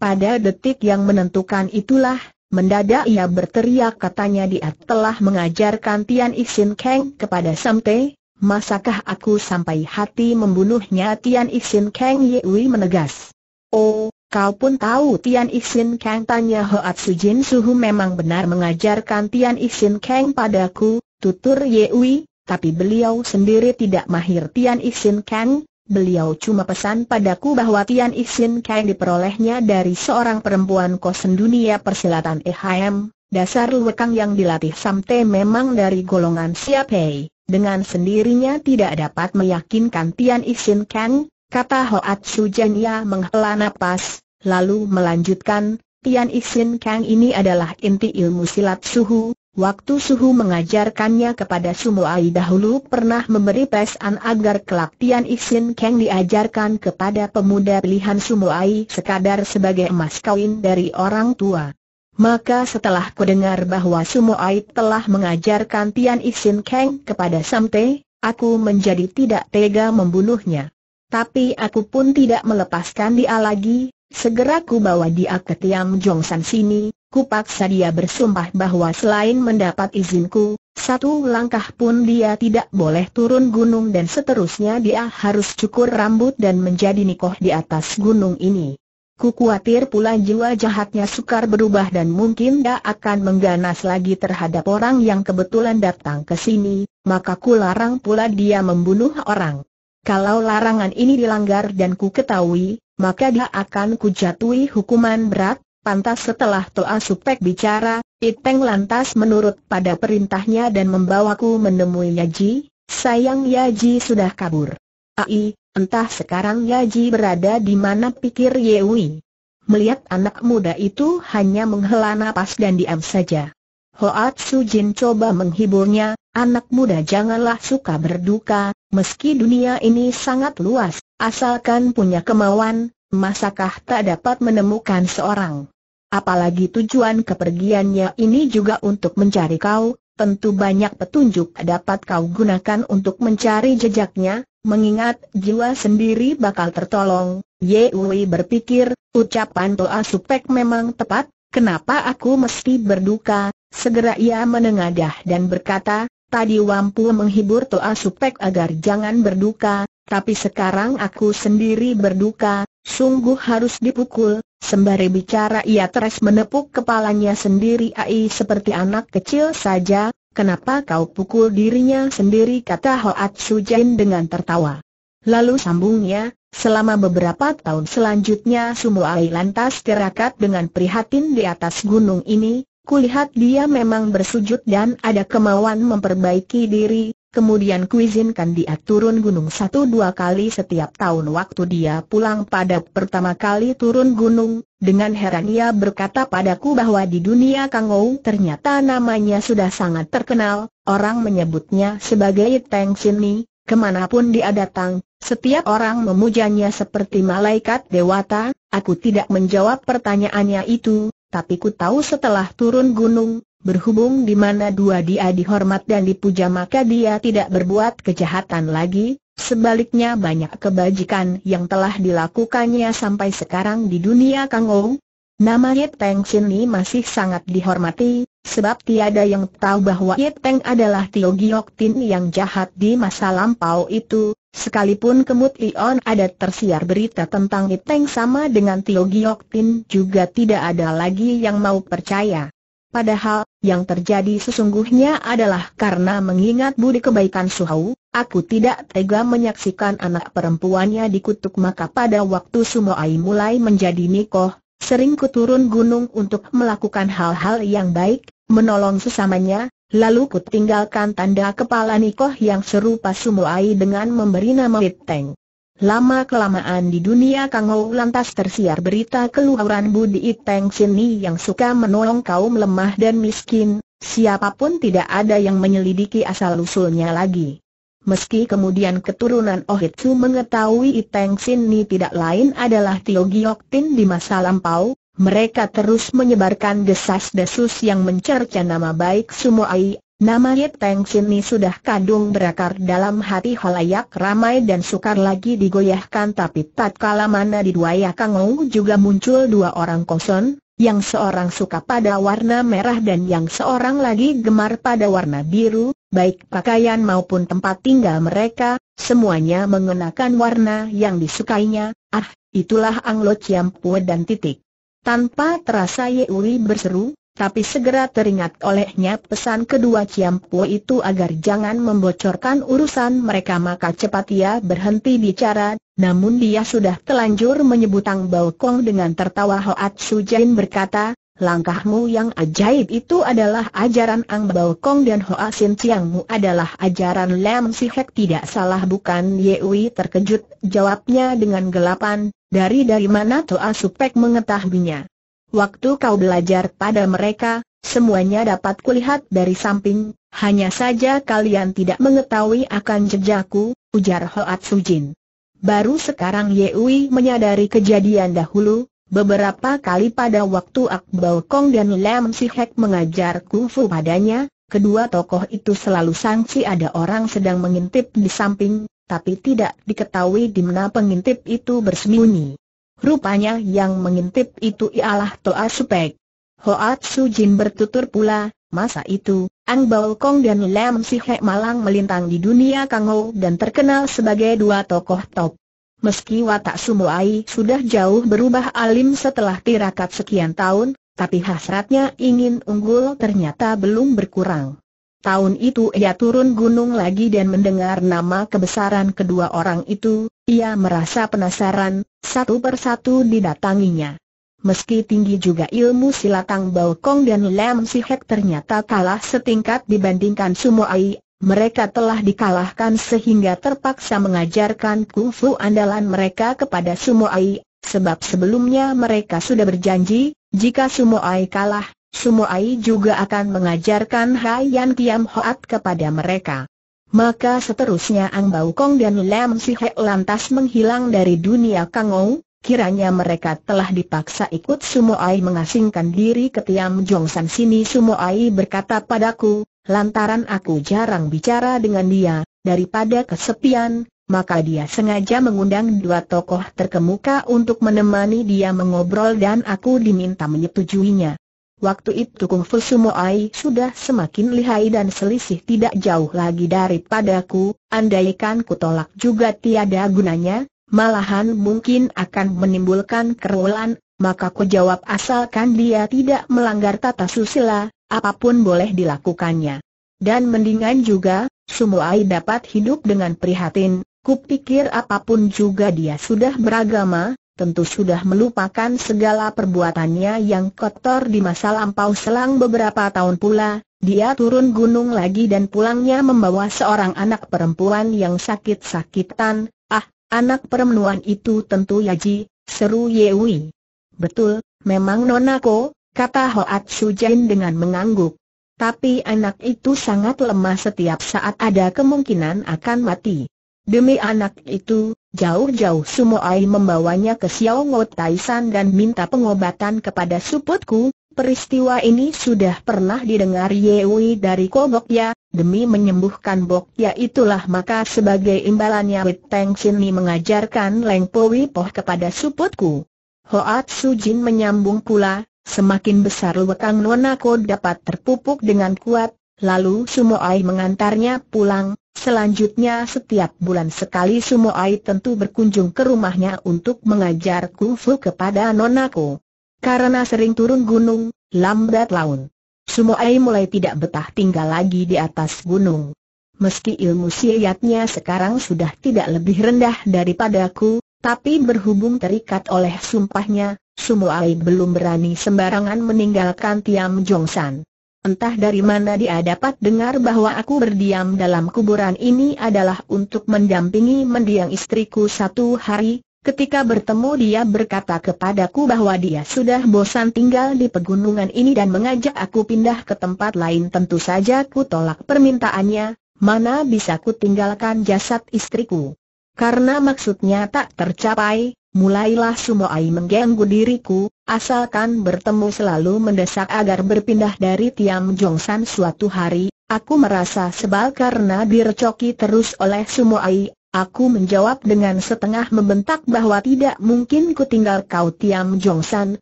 Pada detik yang menentukan itulah, Mendadak ia berteriak katanya dia telah mengajarkan Tian Ixin Kang kepada Samte, masakah aku sampai hati membunuhnya Tian Ixin Kang Yewi menegas. Oh, kau pun tahu Tian Ixin Kang tanya Hoat Jin Suhu memang benar mengajarkan Tian Ixin Kang padaku, tutur Yewi, tapi beliau sendiri tidak mahir Tian Ixin Kang, beliau cuma pesan padaku bahwa Tian Ixin Kai diperolehnya dari seorang perempuan kosen dunia persilatan EHM, dasar lekang yang dilatih Samte memang dari golongan Siapei, dengan sendirinya tidak dapat meyakinkan Tian Ixin Kang, kata Hoat sujanya menghela napas, lalu melanjutkan, Tian Ixin Kang ini adalah inti ilmu silat suhu, waktu suhu mengajarkannya kepada Sumo Ai dahulu pernah memberi pesan agar kelak Tian Ixin Kang diajarkan kepada pemuda pilihan Sumo Ai sekadar sebagai emas kawin dari orang tua. Maka setelah kudengar bahwa Sumo Ai telah mengajarkan Tian Ixin Kang kepada Samte, aku menjadi tidak tega membunuhnya. Tapi aku pun tidak melepaskan dia lagi, Segera ku bawa dia ke Tiam Jongsan sini, ku paksa dia bersumpah bahwa selain mendapat izinku, satu langkah pun dia tidak boleh turun gunung dan seterusnya dia harus cukur rambut dan menjadi nikoh di atas gunung ini. Ku khawatir pula jiwa jahatnya sukar berubah dan mungkin dia akan mengganas lagi terhadap orang yang kebetulan datang ke sini, maka ku larang pula dia membunuh orang. Kalau larangan ini dilanggar dan ku ketahui, maka dia akan kujatui hukuman berat. Pantas setelah Toa Supek bicara, Iteng lantas menurut pada perintahnya dan membawaku menemui Yaji, sayang Yaji sudah kabur. Ai, entah sekarang Yaji berada di mana pikir Yewi. Melihat anak muda itu hanya menghela nafas dan diam saja. Hoat Su Jin coba menghiburnya, anak muda janganlah suka berduka, meski dunia ini sangat luas, Asalkan punya kemauan, masakah tak dapat menemukan seorang? Apalagi tujuan kepergiannya ini juga untuk mencari kau, tentu banyak petunjuk dapat kau gunakan untuk mencari jejaknya, mengingat jiwa sendiri bakal tertolong. Wei berpikir, ucapan Toa Supek memang tepat, kenapa aku mesti berduka? Segera ia menengadah dan berkata, Tadi Wampu menghibur Toa Supek agar jangan berduka, tapi sekarang aku sendiri berduka, sungguh harus dipukul, sembari bicara ia terus menepuk kepalanya sendiri ai seperti anak kecil saja, kenapa kau pukul dirinya sendiri kata Hoat Sujen dengan tertawa. Lalu sambungnya, selama beberapa tahun selanjutnya ai lantas terakat dengan prihatin di atas gunung ini, kulihat dia memang bersujud dan ada kemauan memperbaiki diri, Kemudian kuizinkan dia turun gunung satu dua kali setiap tahun waktu dia pulang pada pertama kali turun gunung, dengan heran ia berkata padaku bahwa di dunia Kangou ternyata namanya sudah sangat terkenal, orang menyebutnya sebagai Teng Sini, kemanapun dia datang, setiap orang memujanya seperti malaikat dewata, aku tidak menjawab pertanyaannya itu, tapi ku tahu setelah turun gunung, Berhubung di mana dua dia dihormat dan dipuja maka dia tidak berbuat kejahatan lagi, sebaliknya banyak kebajikan yang telah dilakukannya sampai sekarang di dunia Kang Ou. Nama Yet Peng Sini masih sangat dihormati, sebab tiada yang tahu bahwa Ye Teng adalah Tio Giok Tin yang jahat di masa lampau itu, sekalipun kemut Ion ada tersiar berita tentang Ye Teng sama dengan Tio Giok Tin juga tidak ada lagi yang mau percaya. Padahal, yang terjadi sesungguhnya adalah karena mengingat budi kebaikan Suhau, aku tidak tega menyaksikan anak perempuannya dikutuk maka pada waktu Sumoai mulai menjadi nikoh, sering kuturun gunung untuk melakukan hal-hal yang baik, menolong sesamanya, lalu kutinggalkan tanda kepala nikoh yang serupa Sumoai dengan memberi nama Liteng. Lama-kelamaan di dunia Kang lantas tersiar berita keluaran Budi Iteng Sini yang suka menolong kaum lemah dan miskin, siapapun tidak ada yang menyelidiki asal-usulnya lagi. Meski kemudian keturunan Ohitsu mengetahui Iteng Sini tidak lain adalah Tio Giok Tin di masa lampau, mereka terus menyebarkan desas-desus yang mencerca nama baik Sumo Ai Nama Yip Peng Sini sudah kandung berakar dalam hati halayak ramai dan sukar lagi digoyahkan tapi tak kala mana di dua yakangau juga muncul dua orang kosong, yang seorang suka pada warna merah dan yang seorang lagi gemar pada warna biru, baik pakaian maupun tempat tinggal mereka, semuanya mengenakan warna yang disukainya, ah, itulah Anglo Pue dan titik. Tanpa terasa Yewi berseru, tapi segera teringat olehnya pesan kedua Ciampu itu agar jangan membocorkan urusan mereka maka cepat ia berhenti bicara, namun dia sudah telanjur menyebut Tang Bao Kong dengan tertawa Hoat Su Jin berkata, langkahmu yang ajaib itu adalah ajaran Ang Bao Kong dan Hoa Sin Ciangmu adalah ajaran Lam Si Hek tidak salah bukan Yewi terkejut jawabnya dengan gelapan, dari dari mana Toa Supek mengetahuinya. Waktu kau belajar pada mereka, semuanya dapat kulihat dari samping, hanya saja kalian tidak mengetahui akan jejakku, ujar Hoat Sujin. Baru sekarang Yewi menyadari kejadian dahulu, beberapa kali pada waktu Akbal Kong dan Lam Sihek mengajar kungfu padanya, kedua tokoh itu selalu sangsi ada orang sedang mengintip di samping, tapi tidak diketahui di mana pengintip itu bersembunyi. Rupanya yang mengintip itu ialah Toa Supek. Hoat Su Jin bertutur pula, masa itu, Ang Bao Kong dan Lam Sihek Malang melintang di dunia Kangou dan terkenal sebagai dua tokoh top. Meski watak Sumo Ai sudah jauh berubah alim setelah tirakat sekian tahun, tapi hasratnya ingin unggul ternyata belum berkurang. Tahun itu ia turun gunung lagi dan mendengar nama kebesaran kedua orang itu, ia merasa penasaran, satu persatu didatanginya. Meski tinggi juga ilmu silatang Bao Kong dan Lam Si Hek ternyata kalah setingkat dibandingkan Sumo Ai, mereka telah dikalahkan sehingga terpaksa mengajarkan kungfu andalan mereka kepada Sumo Ai, sebab sebelumnya mereka sudah berjanji, jika Sumo Ai kalah, Sumo Ai juga akan mengajarkan Hai Haiyan Kiam Hoat kepada mereka. Maka seterusnya Ang Bau Kong dan Lam Si Sihe lantas menghilang dari dunia Kang Ou. kiranya mereka telah dipaksa ikut Sumo Ai mengasingkan diri ke Tiam Jong San sini Ai berkata padaku, lantaran aku jarang bicara dengan dia, daripada kesepian, maka dia sengaja mengundang dua tokoh terkemuka untuk menemani dia mengobrol dan aku diminta menyetujuinya. Waktu itu Kung Fu Sumoai sudah semakin lihai dan selisih tidak jauh lagi daripadaku, andaikan ku tolak juga tiada gunanya, malahan mungkin akan menimbulkan kerulan, maka ku jawab asalkan dia tidak melanggar tata susila, apapun boleh dilakukannya. Dan mendingan juga, Sumoai dapat hidup dengan prihatin, kupikir apapun juga dia sudah beragama, tentu sudah melupakan segala perbuatannya yang kotor di masa lampau selang beberapa tahun pula, dia turun gunung lagi dan pulangnya membawa seorang anak perempuan yang sakit-sakitan, ah, anak perempuan itu tentu Yaji, seru Yewi. Betul, memang nona nonako, kata Hoat Sujin dengan mengangguk. Tapi anak itu sangat lemah setiap saat ada kemungkinan akan mati. Demi anak itu, Jauh-jauh sumo ai membawanya ke Xiao Xiaowo Taishan dan minta pengobatan kepada suputku, peristiwa ini sudah pernah didengar Yewi dari Kobokya, demi menyembuhkan Bok ya itulah maka sebagai imbalannya Wit Teng Sini mengajarkan Leng Powi Poh kepada suputku. Hoat Su Jin menyambung pula, semakin besar nona nonako dapat terpupuk dengan kuat, lalu sumo ai mengantarnya pulang, Selanjutnya setiap bulan sekali Sumo Ai tentu berkunjung ke rumahnya untuk mengajar fu kepada nonaku. Karena sering turun gunung, lambat laun. Sumo Ai mulai tidak betah tinggal lagi di atas gunung. Meski ilmu siyatnya sekarang sudah tidak lebih rendah daripadaku, tapi berhubung terikat oleh sumpahnya, Sumo Ai belum berani sembarangan meninggalkan Tiam San. Entah dari mana dia dapat dengar bahwa aku berdiam dalam kuburan ini adalah untuk mendampingi mendiang istriku satu hari, Ketika bertemu dia berkata kepadaku bahwa dia sudah bosan tinggal di pegunungan ini dan mengajak aku pindah ke tempat lain tentu saja ku tolak permintaannya, mana bisa ku tinggalkan jasad istriku. Karena maksudnya tak tercapai, mulailah Sumoai mengganggu diriku, Asalkan bertemu selalu mendesak agar berpindah dari Tiam Jongsan suatu hari, aku merasa sebal karena direcoki terus oleh ai. Aku menjawab dengan setengah membentak bahwa tidak mungkin ku tinggal kau Tiam Jongsan,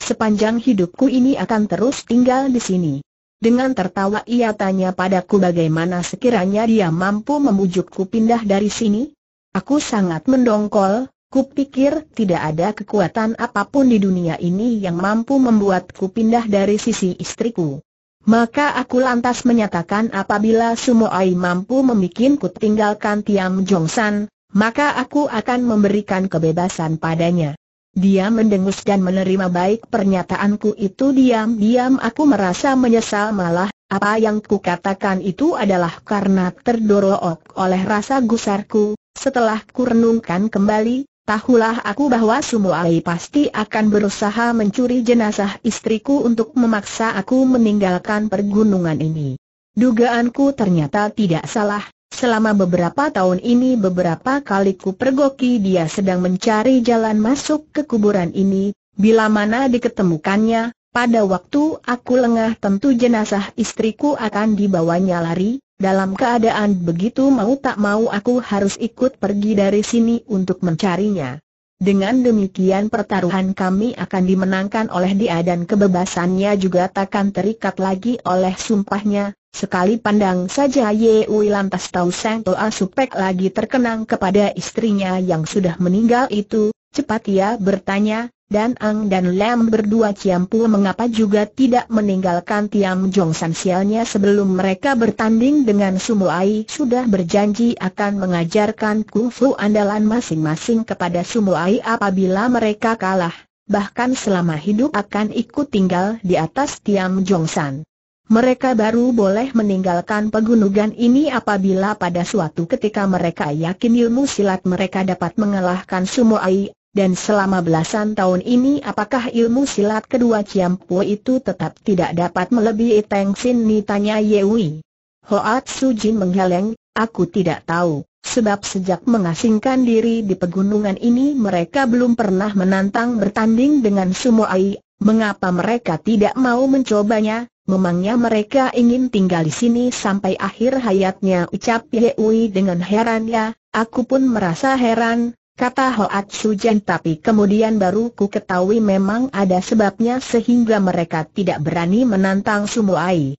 sepanjang hidupku ini akan terus tinggal di sini. Dengan tertawa ia tanya padaku bagaimana sekiranya dia mampu membujukku pindah dari sini. Aku sangat mendongkol, Kupikir tidak ada kekuatan apapun di dunia ini yang mampu membuatku pindah dari sisi istriku. Maka aku lantas menyatakan apabila Sumoai mampu memikinku tinggalkan Tiam Jongsan, maka aku akan memberikan kebebasan padanya. Dia mendengus dan menerima baik pernyataanku itu diam-diam aku merasa menyesal malah, apa yang kukatakan itu adalah karena terdorok oleh rasa gusarku, setelah ku kembali, Tahulah aku bahwa Ali pasti akan berusaha mencuri jenazah istriku untuk memaksa aku meninggalkan pergunungan ini. Dugaanku ternyata tidak salah, selama beberapa tahun ini beberapa kali ku pergoki dia sedang mencari jalan masuk ke kuburan ini, bila mana diketemukannya, pada waktu aku lengah tentu jenazah istriku akan dibawanya lari, dalam keadaan begitu mau tak mau aku harus ikut pergi dari sini untuk mencarinya. Dengan demikian pertaruhan kami akan dimenangkan oleh dia dan kebebasannya juga takkan terikat lagi oleh sumpahnya. Sekali pandang saja Yewi lantas tahu Sang Toa Supek lagi terkenang kepada istrinya yang sudah meninggal itu, cepat ia bertanya, dan Ang dan Lam berdua Ciampu mengapa juga tidak meninggalkan Tiam Jong San sialnya sebelum mereka bertanding dengan Sumo Ai sudah berjanji akan mengajarkan kungfu andalan masing-masing kepada Sumo Ai apabila mereka kalah, bahkan selama hidup akan ikut tinggal di atas Tiam Jong San. Mereka baru boleh meninggalkan pegunungan ini apabila pada suatu ketika mereka yakin ilmu silat mereka dapat mengalahkan Sumo Ai dan selama belasan tahun ini apakah ilmu silat kedua Ciampu itu tetap tidak dapat melebihi Teng Sin Ni tanya Hoat Su Jin menggeleng, aku tidak tahu, sebab sejak mengasingkan diri di pegunungan ini mereka belum pernah menantang bertanding dengan Sumo Ai. mengapa mereka tidak mau mencobanya, memangnya mereka ingin tinggal di sini sampai akhir hayatnya ucap Wi dengan herannya, aku pun merasa heran, kata Hoat Sujen, tapi kemudian baru ku ketahui memang ada sebabnya sehingga mereka tidak berani menantang Sumuai.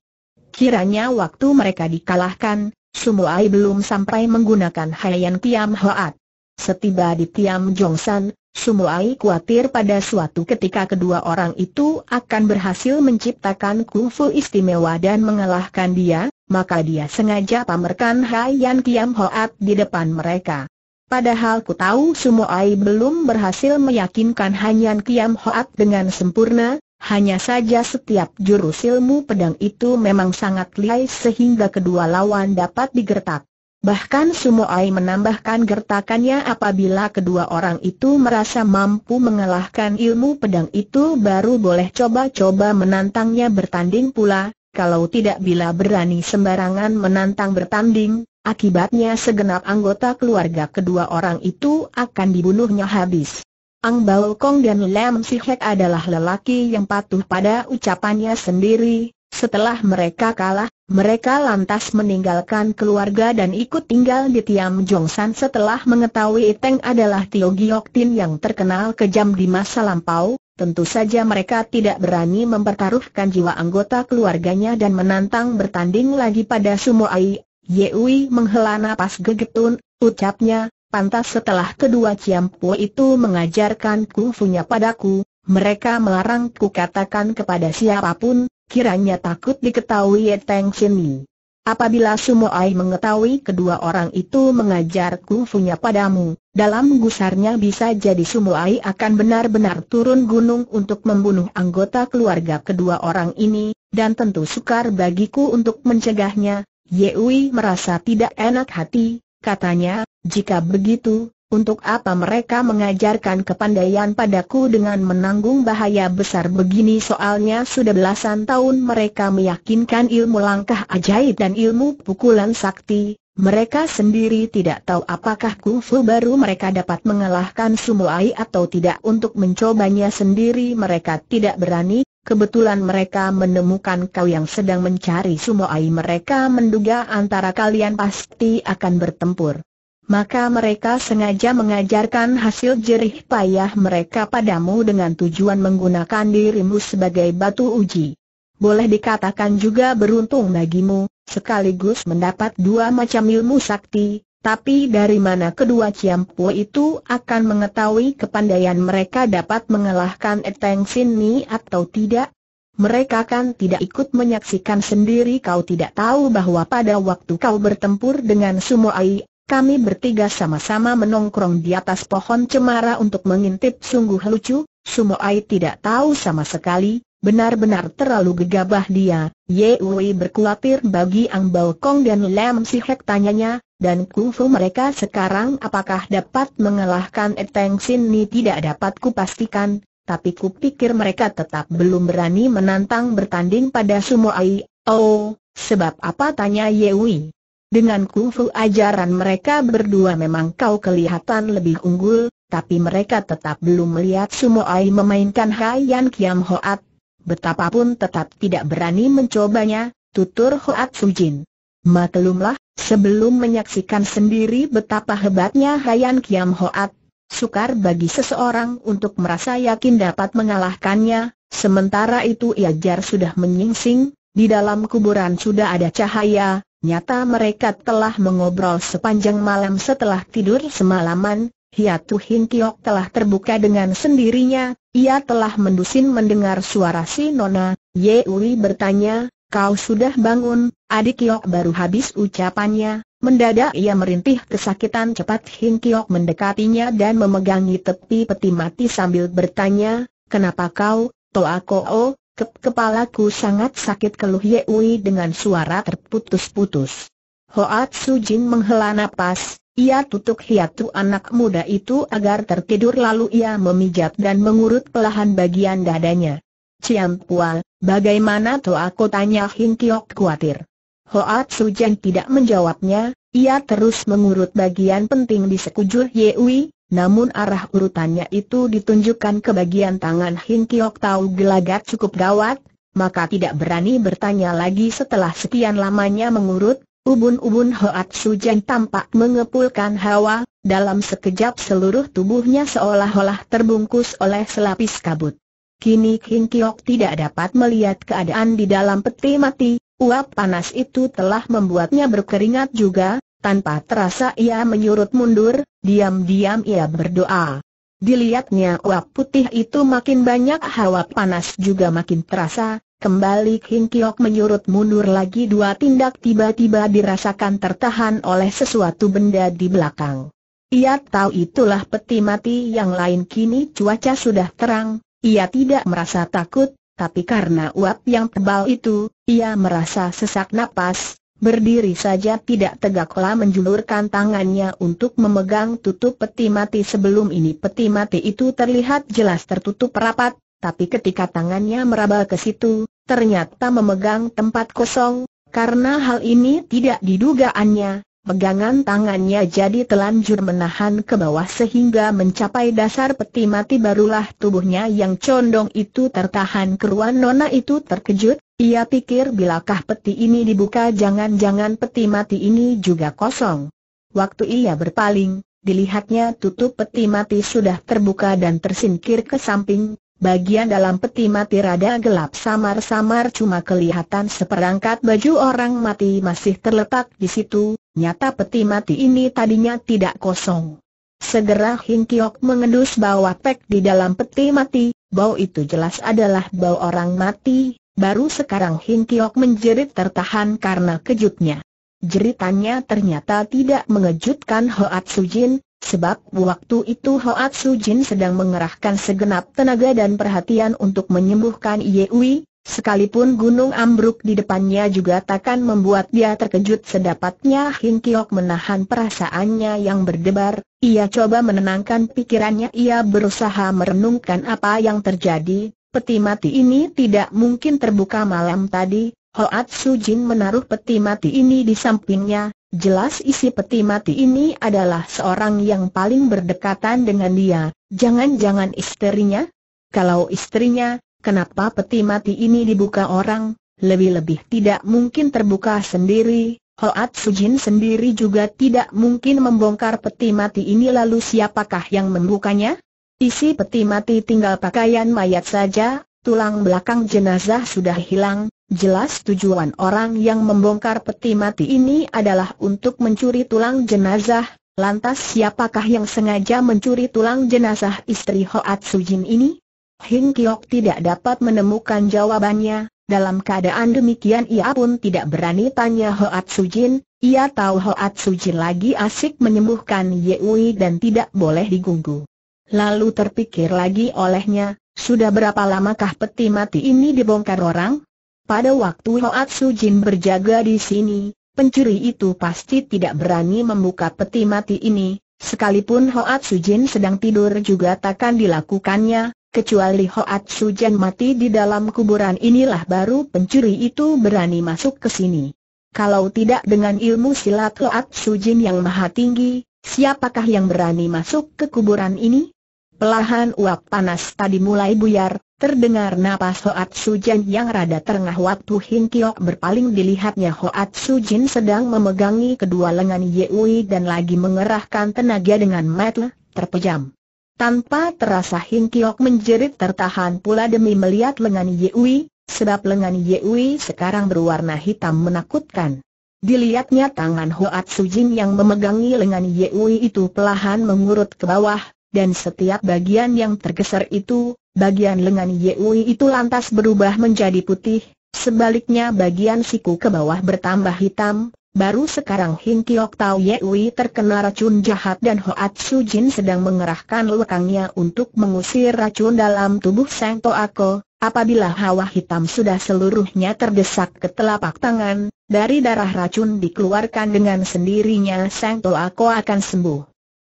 Kiranya waktu mereka dikalahkan, Sumuai belum sampai menggunakan Haiyan Tiam Hoat. Setiba di Tiam Jongsan, Sumuai khawatir pada suatu ketika kedua orang itu akan berhasil menciptakan kungfu istimewa dan mengalahkan dia, maka dia sengaja pamerkan Haiyan Kiam Hoat di depan mereka. Padahal ku tahu Ai belum berhasil meyakinkan Hanyan Kiam Hoat dengan sempurna, hanya saja setiap jurus ilmu pedang itu memang sangat lihai sehingga kedua lawan dapat digertak. Bahkan Ai menambahkan gertakannya apabila kedua orang itu merasa mampu mengalahkan ilmu pedang itu baru boleh coba-coba menantangnya bertanding pula, kalau tidak bila berani sembarangan menantang bertanding, Akibatnya segenap anggota keluarga kedua orang itu akan dibunuhnya habis. Ang Bao dan Lam Si adalah lelaki yang patuh pada ucapannya sendiri. Setelah mereka kalah, mereka lantas meninggalkan keluarga dan ikut tinggal di Tiam Jong San. setelah mengetahui Iteng adalah Tio Giok Tin yang terkenal kejam di masa lampau. Tentu saja mereka tidak berani mempertaruhkan jiwa anggota keluarganya dan menantang bertanding lagi pada Sumo Ai Yewi menghela napas gegetun, ucapnya, pantas setelah kedua ciampu itu mengajarkan kungfunya padaku, mereka melarangku katakan kepada siapapun, kiranya takut diketahui Yeteng Sini. Apabila Sumoai mengetahui kedua orang itu mengajar kungfunya padamu, dalam gusarnya bisa jadi Sumoai akan benar-benar turun gunung untuk membunuh anggota keluarga kedua orang ini, dan tentu sukar bagiku untuk mencegahnya, Wei merasa tidak enak hati, katanya, jika begitu, untuk apa mereka mengajarkan kepandaian padaku dengan menanggung bahaya besar begini soalnya sudah belasan tahun mereka meyakinkan ilmu langkah ajaib dan ilmu pukulan sakti, mereka sendiri tidak tahu apakah kungfu baru mereka dapat mengalahkan sumuai atau tidak untuk mencobanya sendiri mereka tidak berani, kebetulan mereka menemukan kau yang sedang mencari Sumoai mereka menduga antara kalian pasti akan bertempur. Maka mereka sengaja mengajarkan hasil jerih payah mereka padamu dengan tujuan menggunakan dirimu sebagai batu uji. Boleh dikatakan juga beruntung bagimu, sekaligus mendapat dua macam ilmu sakti, tapi dari mana kedua Ciampu itu akan mengetahui kepandaian mereka dapat mengalahkan Eteng Ni atau tidak? Mereka kan tidak ikut menyaksikan sendiri kau tidak tahu bahwa pada waktu kau bertempur dengan Sumo Ai, kami bertiga sama-sama menongkrong di atas pohon cemara untuk mengintip sungguh lucu, Sumo Ai tidak tahu sama sekali, benar-benar terlalu gegabah dia, Ye Wei berkulatir bagi Ang Bao Kong dan Lam Sihek tanyanya, dan kungfu mereka sekarang apakah dapat mengalahkan Eteng Sin Ni tidak dapat kupastikan, tapi kupikir mereka tetap belum berani menantang bertanding pada sumo ai. Oh, sebab apa tanya Ye Wei. Dengan kungfu ajaran mereka berdua memang kau kelihatan lebih unggul, tapi mereka tetap belum melihat Sumo Ai memainkan Haiyan Kiam Hoat. Betapapun tetap tidak berani mencobanya, tutur Hoat Sujin. Maklumlah, Sebelum menyaksikan sendiri betapa hebatnya Hayan Kiam Hoat, sukar bagi seseorang untuk merasa yakin dapat mengalahkannya, sementara itu Iajar sudah menyingsing, di dalam kuburan sudah ada cahaya, nyata mereka telah mengobrol sepanjang malam setelah tidur semalaman, Hiatu Hin Kiok telah terbuka dengan sendirinya, ia telah mendusin mendengar suara si Nona, Ye Uri bertanya, Kau sudah bangun, adik Kiok baru habis ucapannya, mendadak ia merintih kesakitan cepat Hing Kiok mendekatinya dan memegangi tepi peti mati sambil bertanya, kenapa kau, Toa Koo, kep kepalaku sangat sakit keluh Yeui dengan suara terputus-putus. Hoat Su Jin menghela napas, ia tutup hiatu anak muda itu agar tertidur lalu ia memijat dan mengurut pelahan bagian dadanya. Ciam Pual, bagaimana tuh aku tanya Hing Kiok khawatir. Hoat Sujan tidak menjawabnya, ia terus mengurut bagian penting di sekujur Ye Yewi, namun arah urutannya itu ditunjukkan ke bagian tangan Hing Kiok tahu gelagat cukup gawat, maka tidak berani bertanya lagi setelah sekian lamanya mengurut, ubun-ubun Hoat Sujan tampak mengepulkan hawa, dalam sekejap seluruh tubuhnya seolah-olah terbungkus oleh selapis kabut. Kini King Kiok tidak dapat melihat keadaan di dalam peti mati, uap panas itu telah membuatnya berkeringat juga, tanpa terasa ia menyurut mundur, diam-diam ia berdoa. Dilihatnya uap putih itu makin banyak hawa panas juga makin terasa, kembali King Kiok menyurut mundur lagi dua tindak tiba-tiba dirasakan tertahan oleh sesuatu benda di belakang. Ia tahu itulah peti mati yang lain kini cuaca sudah terang, ia tidak merasa takut, tapi karena uap yang tebal itu, ia merasa sesak napas, berdiri saja tidak tegaklah menjulurkan tangannya untuk memegang tutup peti mati sebelum ini peti mati itu terlihat jelas tertutup rapat, tapi ketika tangannya meraba ke situ, ternyata memegang tempat kosong, karena hal ini tidak didugaannya, Pegangan tangannya jadi telanjur menahan ke bawah sehingga mencapai dasar peti mati barulah tubuhnya yang condong itu tertahan keruan Nona itu terkejut, ia pikir bilakah peti ini dibuka jangan-jangan peti mati ini juga kosong. Waktu ia berpaling, dilihatnya tutup peti mati sudah terbuka dan tersingkir ke samping, Bagian dalam peti mati rada gelap samar-samar cuma kelihatan seperangkat baju orang mati masih terletak di situ, Nyata peti mati ini tadinya tidak kosong. Segera Hing Kiok mengendus bau pek di dalam peti mati, bau itu jelas adalah bau orang mati, baru sekarang Hing Kiok menjerit tertahan karena kejutnya. Jeritannya ternyata tidak mengejutkan Hoat Jin, sebab waktu itu Hoat Jin sedang mengerahkan segenap tenaga dan perhatian untuk menyembuhkan Yewi, Sekalipun gunung ambruk di depannya juga takkan membuat dia terkejut sedapatnya Hing Kiok menahan perasaannya yang berdebar, ia coba menenangkan pikirannya ia berusaha merenungkan apa yang terjadi, peti mati ini tidak mungkin terbuka malam tadi, Hoat Jin menaruh peti mati ini di sampingnya, jelas isi peti mati ini adalah seorang yang paling berdekatan dengan dia, jangan-jangan istrinya? Kalau istrinya, Kenapa peti mati ini dibuka orang, lebih-lebih tidak mungkin terbuka sendiri, Hoat Sujin sendiri juga tidak mungkin membongkar peti mati ini lalu siapakah yang membukanya? Isi peti mati tinggal pakaian mayat saja, tulang belakang jenazah sudah hilang, jelas tujuan orang yang membongkar peti mati ini adalah untuk mencuri tulang jenazah, lantas siapakah yang sengaja mencuri tulang jenazah istri Hoat Sujin ini? Hing Kiok tidak dapat menemukan jawabannya, dalam keadaan demikian ia pun tidak berani tanya Hoat Sujin, ia tahu Hoat Sujin lagi asik menyembuhkan Yeui dan tidak boleh diganggu. Lalu terpikir lagi olehnya, sudah berapa lamakah peti mati ini dibongkar orang? Pada waktu Hoat Sujin berjaga di sini, pencuri itu pasti tidak berani membuka peti mati ini, sekalipun Hoat Sujin sedang tidur juga takkan dilakukannya, Kecuali Hoat Su Sujan mati di dalam kuburan inilah baru pencuri itu berani masuk ke sini. Kalau tidak dengan ilmu silat Hoat Su Sujin yang maha tinggi, siapakah yang berani masuk ke kuburan ini? Pelahan uap panas tadi mulai buyar, terdengar napas Hoat Su Sujan yang rada terengah waktu Hin Kiok berpaling dilihatnya Hoat Su Sujin sedang memegangi kedua lengan Yui dan lagi mengerahkan tenaga dengan metle, terpejam. Tanpa terasa Hing Kiok menjerit tertahan pula demi melihat lengan Yewi, sebab lengan Yewi sekarang berwarna hitam menakutkan. Dilihatnya tangan Hoat Sujin yang memegangi lengan Yewi itu pelahan mengurut ke bawah, dan setiap bagian yang tergeser itu, bagian lengan Yewi itu lantas berubah menjadi putih, sebaliknya bagian siku ke bawah bertambah hitam, Baru sekarang Hing Kiok Ye terkena racun jahat dan Hoat Su Jin sedang mengerahkan lekangnya untuk mengusir racun dalam tubuh Sang Ako. Apabila hawa hitam sudah seluruhnya terdesak ke telapak tangan, dari darah racun dikeluarkan dengan sendirinya Sang Ako akan sembuh.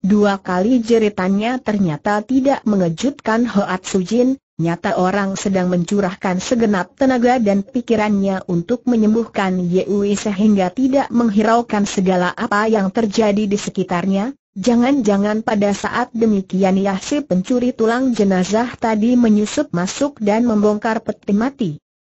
Dua kali jeritannya ternyata tidak mengejutkan Hoat Jin. Nyata orang sedang mencurahkan segenap tenaga dan pikirannya untuk menyembuhkan Yui sehingga tidak menghiraukan segala apa yang terjadi di sekitarnya. Jangan-jangan pada saat demikian ya si pencuri tulang jenazah tadi menyusup masuk dan membongkar peti mati.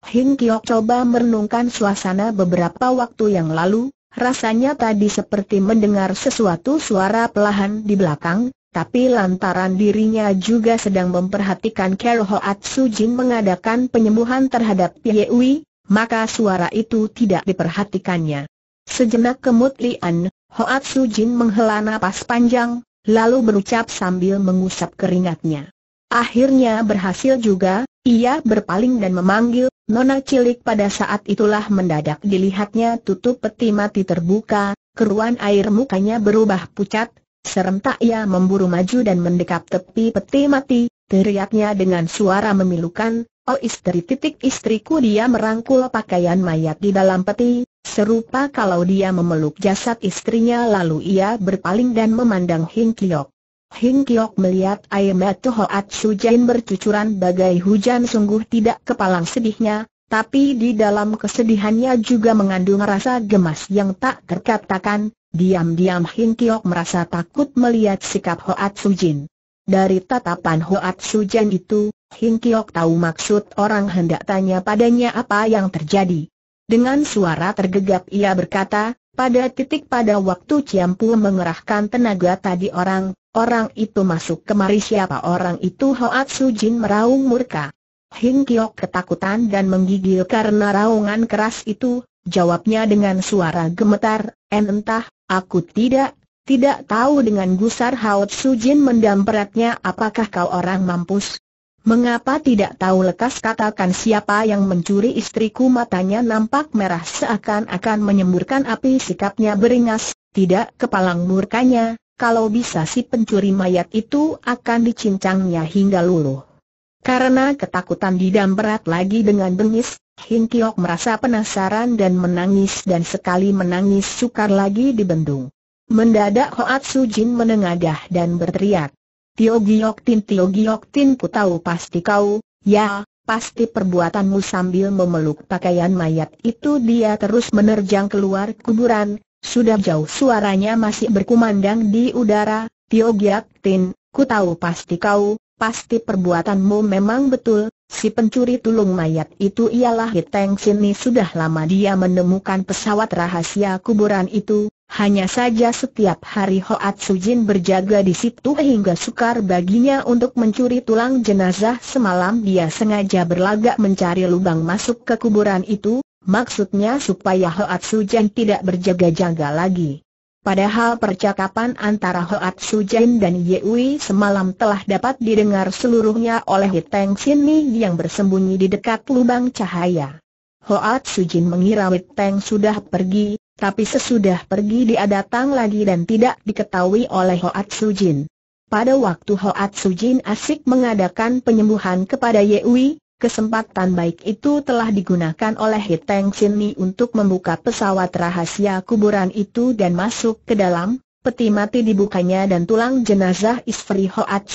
Hing Kiok coba merenungkan suasana beberapa waktu yang lalu, rasanya tadi seperti mendengar sesuatu suara pelahan di belakang, tapi lantaran dirinya juga sedang memperhatikan Kero Hoatsu Jin mengadakan penyembuhan terhadap Yewi, maka suara itu tidak diperhatikannya. Sejenak kemudian, Lian, Hoat Sujin menghela napas panjang, lalu berucap sambil mengusap keringatnya. Akhirnya berhasil juga, ia berpaling dan memanggil, Nona cilik pada saat itulah mendadak dilihatnya tutup peti mati terbuka, keruan air mukanya berubah pucat, Serentak ia memburu maju dan mendekap tepi peti mati, teriaknya dengan suara memilukan, Oh istri titik istriku dia merangkul pakaian mayat di dalam peti, serupa kalau dia memeluk jasad istrinya lalu ia berpaling dan memandang Hing Kiok. Hing Kiok melihat air mata Hoat Sujain bercucuran bagai hujan sungguh tidak kepalang sedihnya, tapi di dalam kesedihannya juga mengandung rasa gemas yang tak terkatakan, Diam-diam Hin Kiok merasa takut melihat sikap Hoat Sujin. Dari tatapan Hoat Sujin itu, Hin Kiok tahu maksud orang hendak tanya padanya apa yang terjadi. Dengan suara tergegap ia berkata, pada titik pada waktu Ciampu mengerahkan tenaga tadi orang, orang itu masuk kemari siapa orang itu Hoat Sujin meraung murka. Hin Kiok ketakutan dan menggigil karena raungan keras itu, Jawabnya dengan suara gemetar, entah, aku tidak, tidak tahu dengan gusar Hao Sujin mendamperatnya apakah kau orang mampus. Mengapa tidak tahu lekas katakan siapa yang mencuri istriku matanya nampak merah seakan-akan menyemburkan api sikapnya beringas, tidak kepalang murkanya, kalau bisa si pencuri mayat itu akan dicincangnya hingga luluh. Karena ketakutan didamperat lagi dengan bengis, Hin Kiok merasa penasaran dan menangis dan sekali menangis sukar lagi dibendung. Mendadak Hoat Su Jin menengadah dan berteriak. Tio Giok Tin Tio Giok Tin ku tahu pasti kau, ya, pasti perbuatanmu sambil memeluk pakaian mayat itu dia terus menerjang keluar kuburan, sudah jauh suaranya masih berkumandang di udara, Tio Giok Tin, ku tahu pasti kau, pasti perbuatanmu memang betul, Si pencuri tulung mayat itu ialah Hiteng Sini sudah lama dia menemukan pesawat rahasia kuburan itu, hanya saja setiap hari Hoat Sujin berjaga di situ hingga sukar baginya untuk mencuri tulang jenazah semalam dia sengaja berlagak mencari lubang masuk ke kuburan itu, maksudnya supaya Hoat Sujin tidak berjaga-jaga lagi. Padahal percakapan antara Hoat Sujin dan Ye Wei semalam telah dapat didengar seluruhnya oleh Xin Sini yang bersembunyi di dekat lubang cahaya. Hoat Sujin mengira Hiteng sudah pergi, tapi sesudah pergi dia datang lagi dan tidak diketahui oleh Hoat Sujin. Pada waktu Hoat Sujin asik mengadakan penyembuhan kepada Ye Wei. Kesempatan baik itu telah digunakan oleh Hiteng Sini untuk membuka pesawat rahasia kuburan itu dan masuk ke dalam, peti mati dibukanya dan tulang jenazah Isfriho Hoat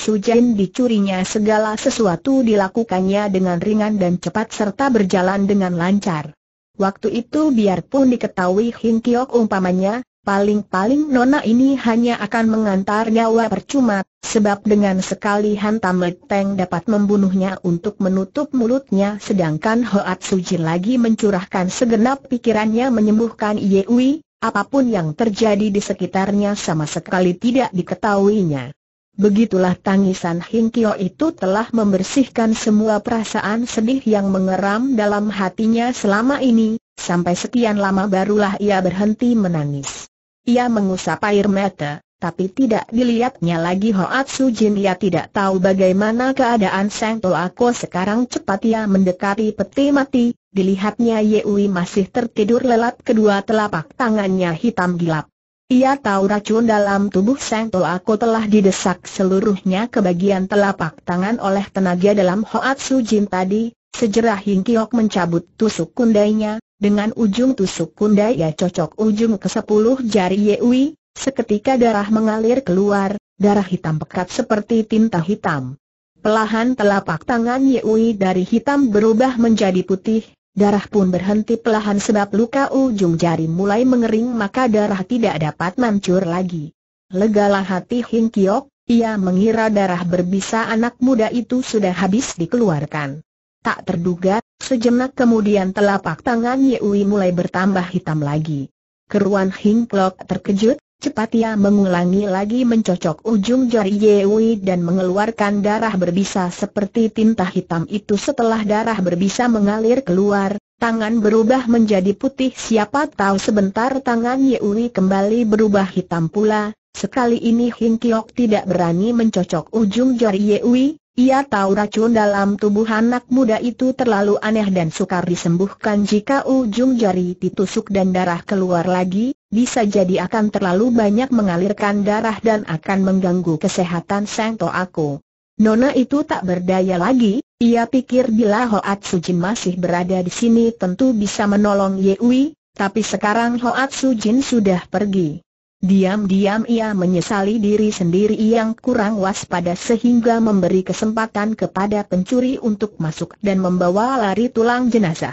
dicurinya segala sesuatu dilakukannya dengan ringan dan cepat serta berjalan dengan lancar. Waktu itu biarpun diketahui Hing Kiok umpamanya, Paling-paling nona ini hanya akan mengantar nyawa percuma, sebab dengan sekali hantam Leteng dapat membunuhnya untuk menutup mulutnya sedangkan Hoat Suji lagi mencurahkan segenap pikirannya menyembuhkan Yewi, apapun yang terjadi di sekitarnya sama sekali tidak diketahuinya. Begitulah tangisan Hing Kyo itu telah membersihkan semua perasaan sedih yang mengeram dalam hatinya selama ini, sampai sekian lama barulah ia berhenti menangis. Ia mengusap air mata, tapi tidak dilihatnya lagi Hoat Jin. ia tidak tahu bagaimana keadaan Sang Aku sekarang cepat ia mendekati peti mati, dilihatnya Yewi masih tertidur lelap kedua telapak tangannya hitam gelap. Ia tahu racun dalam tubuh Sang Aku telah didesak seluruhnya ke bagian telapak tangan oleh tenaga dalam Hoat Jin tadi, sejerah Kiok mencabut tusuk kundainya, dengan ujung tusuk kuda ia cocok ujung ke sepuluh jari Yewi, seketika darah mengalir keluar, darah hitam pekat seperti tinta hitam. Pelahan telapak tangan Yewi dari hitam berubah menjadi putih, darah pun berhenti pelahan sebab luka ujung jari mulai mengering maka darah tidak dapat mancur lagi. Legalah hati Hing Kiok, ia mengira darah berbisa anak muda itu sudah habis dikeluarkan. Tak terduga, sejenak kemudian telapak tangan Yewi mulai bertambah hitam lagi. Keruan Hing Plok terkejut, cepat ia mengulangi lagi mencocok ujung jari Yewi dan mengeluarkan darah berbisa seperti tinta hitam itu setelah darah berbisa mengalir keluar, tangan berubah menjadi putih siapa tahu sebentar tangan Yewi kembali berubah hitam pula, sekali ini Hing Kiok tidak berani mencocok ujung jari Yewi, ia tahu racun dalam tubuh anak muda itu terlalu aneh dan sukar disembuhkan jika ujung jari ditusuk dan darah keluar lagi, bisa jadi akan terlalu banyak mengalirkan darah dan akan mengganggu kesehatan Sang aku. Nona itu tak berdaya lagi, ia pikir bila Hoat Sujin masih berada di sini tentu bisa menolong Yewi, tapi sekarang Hoat Sujin sudah pergi. Diam-diam ia menyesali diri sendiri yang kurang waspada sehingga memberi kesempatan kepada pencuri untuk masuk dan membawa lari tulang jenazah.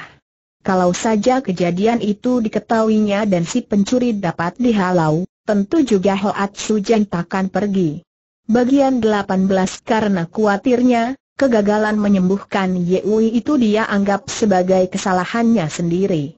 Kalau saja kejadian itu diketahuinya dan si pencuri dapat dihalau, tentu juga Hoat Sujan takkan pergi. Bagian 18 karena kuatirnya kegagalan menyembuhkan Yui itu dia anggap sebagai kesalahannya sendiri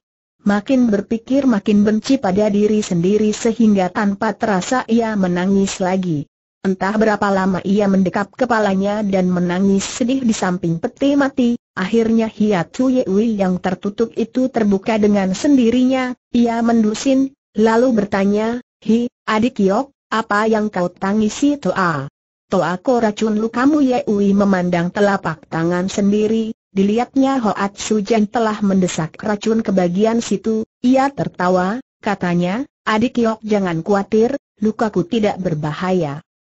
makin berpikir makin benci pada diri sendiri sehingga tanpa terasa ia menangis lagi. Entah berapa lama ia mendekap kepalanya dan menangis sedih di samping peti mati, akhirnya hiatu Yewi yang tertutup itu terbuka dengan sendirinya, ia mendusin, lalu bertanya, Hi, adik Yok, apa yang kau tangisi Toa? Toa ko racun lukamu Yewi memandang telapak tangan sendiri, Dilihatnya Hoat Sujan telah mendesak racun ke bagian situ, ia tertawa, katanya, adik Yok jangan khawatir, lukaku tidak berbahaya.